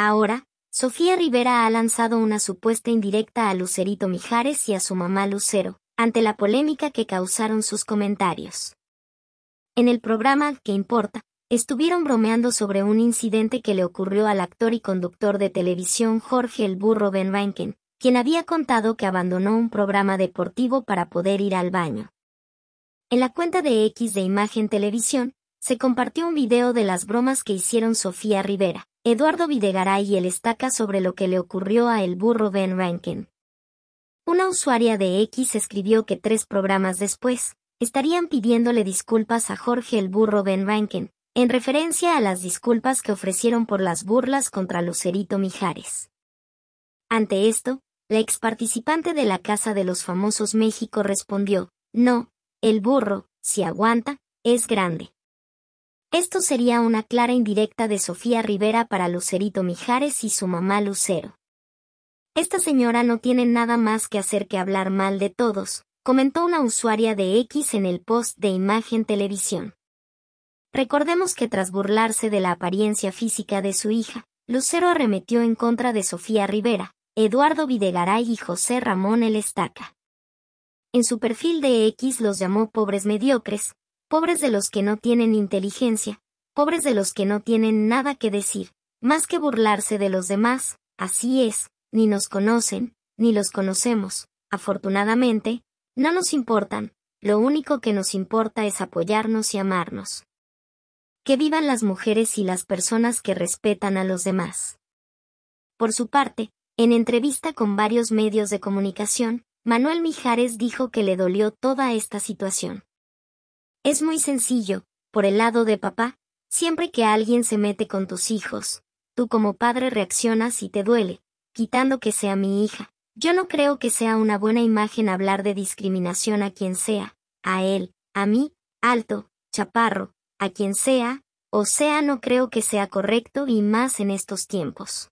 Ahora, Sofía Rivera ha lanzado una supuesta indirecta a Lucerito Mijares y a su mamá Lucero, ante la polémica que causaron sus comentarios. En el programa ¿Qué importa? estuvieron bromeando sobre un incidente que le ocurrió al actor y conductor de televisión Jorge el Burro Ben quien había contado que abandonó un programa deportivo para poder ir al baño. En la cuenta de X de Imagen Televisión, se compartió un video de las bromas que hicieron Sofía Rivera, Eduardo Videgaray y el estaca sobre lo que le ocurrió a el burro Ben Rankin. Una usuaria de X escribió que tres programas después, estarían pidiéndole disculpas a Jorge el burro Ben Rankin, en referencia a las disculpas que ofrecieron por las burlas contra Lucerito Mijares. Ante esto, la ex participante de la Casa de los Famosos México respondió, no, el burro, si aguanta, es grande. Esto sería una clara indirecta de Sofía Rivera para Lucerito Mijares y su mamá Lucero. Esta señora no tiene nada más que hacer que hablar mal de todos, comentó una usuaria de X en el post de Imagen Televisión. Recordemos que tras burlarse de la apariencia física de su hija, Lucero arremetió en contra de Sofía Rivera, Eduardo Videgaray y José Ramón El Estaca. En su perfil de X los llamó pobres mediocres, pobres de los que no tienen inteligencia, pobres de los que no tienen nada que decir, más que burlarse de los demás, así es, ni nos conocen, ni los conocemos, afortunadamente, no nos importan, lo único que nos importa es apoyarnos y amarnos. Que vivan las mujeres y las personas que respetan a los demás. Por su parte, en entrevista con varios medios de comunicación, Manuel Mijares dijo que le dolió toda esta situación. Es muy sencillo, por el lado de papá, siempre que alguien se mete con tus hijos, tú como padre reaccionas y te duele, quitando que sea mi hija. Yo no creo que sea una buena imagen hablar de discriminación a quien sea, a él, a mí, alto, chaparro, a quien sea, o sea, no creo que sea correcto y más en estos tiempos.